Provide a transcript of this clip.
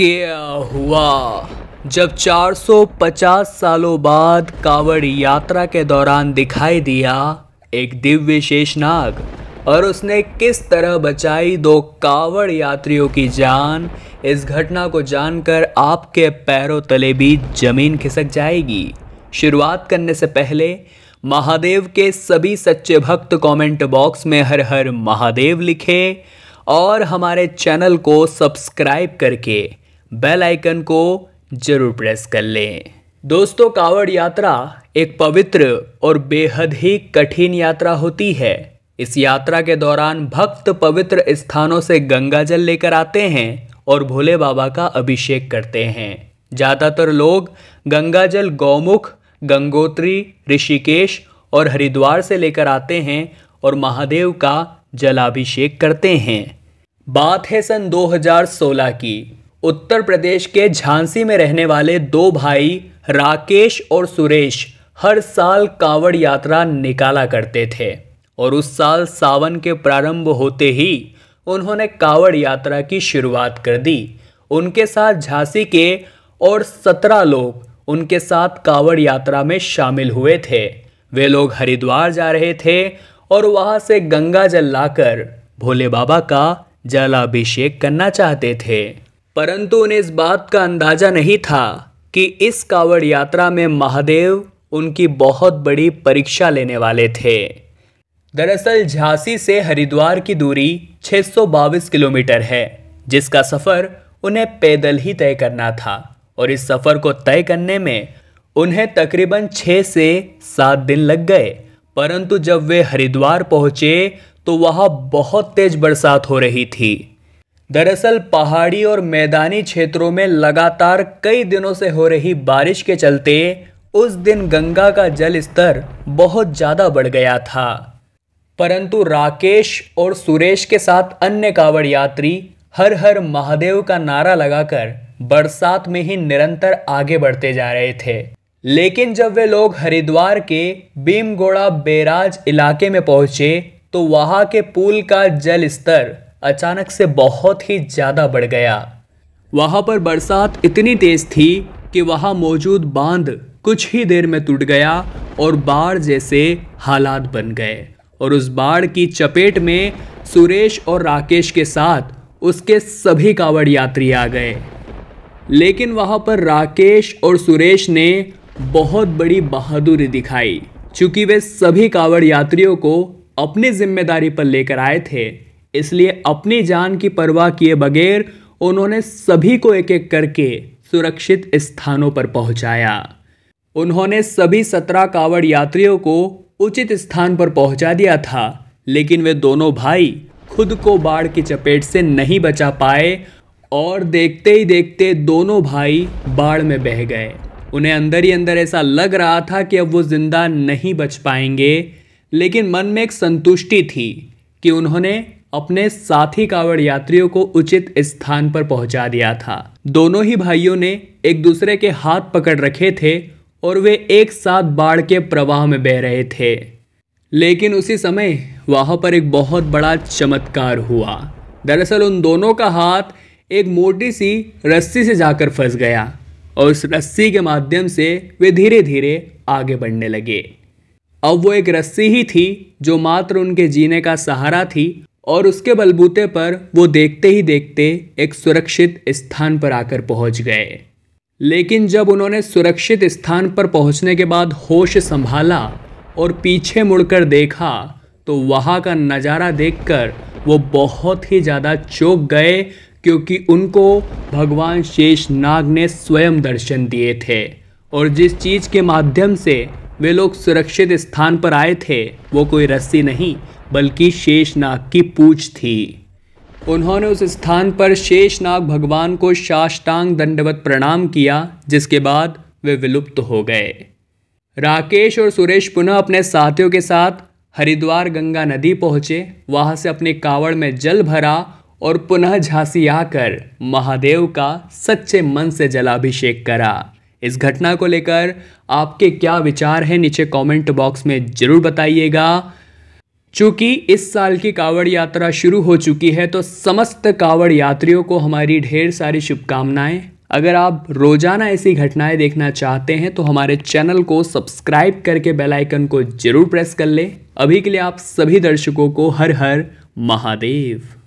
क्या हुआ जब 450 सालों बाद कावड़ यात्रा के दौरान दिखाई दिया एक दिव्य शेषनाग और उसने किस तरह बचाई दो कावड़ यात्रियों की जान इस घटना को जानकर आपके पैरों तले भी जमीन खिसक जाएगी शुरुआत करने से पहले महादेव के सभी सच्चे भक्त कमेंट बॉक्स में हर हर महादेव लिखे और हमारे चैनल को सब्सक्राइब करके बेल आइकन को जरूर प्रेस कर लें दोस्तों कावड़ यात्रा एक पवित्र और बेहद ही कठिन यात्रा होती है इस यात्रा के दौरान भक्त पवित्र स्थानों से गंगा जल लेकर आते हैं और भोले बाबा का अभिषेक करते हैं ज़्यादातर लोग गंगा जल गौमुख गंगोत्री ऋषिकेश और हरिद्वार से लेकर आते हैं और महादेव का जलाभिषेक करते हैं बात है सन 2016 की उत्तर प्रदेश के झांसी में रहने वाले दो भाई राकेश और सुरेश हर साल कांवड़ यात्रा निकाला करते थे और उस साल सावन के प्रारंभ होते ही उन्होंने कांवड़ यात्रा की शुरुआत कर दी उनके साथ झांसी के और सत्रह लोग उनके साथ कांवड़ यात्रा में शामिल हुए थे वे लोग हरिद्वार जा रहे थे और वहाँ से गंगा जल लाकर भोले बाबा का जलाभिषेक करना चाहते थे परंतु उन्हें इस बात का अंदाजा नहीं था कि इस कावड़ यात्रा में महादेव उनकी बहुत बड़ी परीक्षा लेने वाले थे दरअसल झांसी से हरिद्वार की दूरी 622 किलोमीटर है जिसका सफ़र उन्हें पैदल ही तय करना था और इस सफ़र को तय करने में उन्हें तकरीबन छः से सात दिन लग गए परंतु जब वे हरिद्वार पहुँचे तो वहाँ बहुत तेज़ बरसात हो रही थी दरअसल पहाड़ी और मैदानी क्षेत्रों में लगातार कई दिनों से हो रही बारिश के चलते उस दिन गंगा का जल स्तर बहुत ज़्यादा बढ़ गया था परंतु राकेश और सुरेश के साथ अन्य कावड़ यात्री हर हर महादेव का नारा लगाकर बरसात में ही निरंतर आगे बढ़ते जा रहे थे लेकिन जब वे लोग हरिद्वार के भीमगोड़ा बेराज इलाके में पहुंचे तो वहां के पुल का जल स्तर अचानक से बहुत ही ज़्यादा बढ़ गया वहाँ पर बरसात इतनी तेज़ थी कि वहाँ मौजूद बांध कुछ ही देर में टूट गया और बाढ़ जैसे हालात बन गए और उस बाढ़ की चपेट में सुरेश और राकेश के साथ उसके सभी कावड़ यात्री आ गए लेकिन वहाँ पर राकेश और सुरेश ने बहुत बड़ी बहादुरी दिखाई चूँकि वे सभी कावड़ यात्रियों को अपनी जिम्मेदारी पर लेकर आए थे इसलिए अपनी जान की परवाह किए बगैर उन्होंने सभी को एक एक करके सुरक्षित स्थानों पर पहुंचाया उन्होंने सभी सत्रह कावड़ यात्रियों को उचित स्थान पर पहुंचा दिया था लेकिन वे दोनों भाई खुद को बाढ़ की चपेट से नहीं बचा पाए और देखते ही देखते दोनों भाई बाढ़ में बह गए उन्हें अंदर ही अंदर ऐसा लग रहा था कि अब वो ज़िंदा नहीं बच पाएंगे लेकिन मन में एक संतुष्टि थी कि उन्होंने अपने साथी कावड़ यात्रियों को उचित स्थान पर पहुंचा दिया था दोनों ही भाइयों ने एक दूसरे के हाथ पकड़ रखे थे और वे एक साथ बाढ़ के प्रवाह में बह रहे थे लेकिन उसी समय वहाँ पर एक बहुत बड़ा चमत्कार हुआ दरअसल उन दोनों का हाथ एक मोटी सी रस्सी से जाकर फंस गया और उस रस्सी के माध्यम से वे धीरे धीरे आगे बढ़ने लगे अब वो एक रस्सी ही थी जो मात्र उनके जीने का सहारा थी और उसके बलबूते पर वो देखते ही देखते एक सुरक्षित स्थान पर आकर पहुंच गए लेकिन जब उन्होंने सुरक्षित स्थान पर पहुंचने के बाद होश संभाला और पीछे मुड़कर देखा तो वहाँ का नज़ारा देखकर वो बहुत ही ज़्यादा चौंक गए क्योंकि उनको भगवान शेषनाग ने स्वयं दर्शन दिए थे और जिस चीज़ के माध्यम से वे लोग सुरक्षित स्थान पर आए थे वो कोई रस्सी नहीं बल्कि शेषनाग की पूछ थी उन्होंने उस स्थान पर शेषनाग भगवान को साष्टांग दंडवत प्रणाम किया जिसके बाद वे विलुप्त हो गए राकेश और सुरेश पुनः अपने साथियों के साथ हरिद्वार गंगा नदी पहुँचे वहाँ से अपने कावड़ में जल भरा और पुनः झांसी आकर महादेव का सच्चे मन से जलाभिषेक करा इस घटना को लेकर आपके क्या विचार हैं नीचे कमेंट बॉक्स में ज़रूर बताइएगा चूंकि इस साल की कावड़ यात्रा शुरू हो चुकी है तो समस्त कांवड़ यात्रियों को हमारी ढेर सारी शुभकामनाएं अगर आप रोज़ाना ऐसी घटनाएं देखना चाहते हैं तो हमारे चैनल को सब्सक्राइब करके बेल आइकन को ज़रूर प्रेस कर लें अभी के लिए आप सभी दर्शकों को हर हर महादेव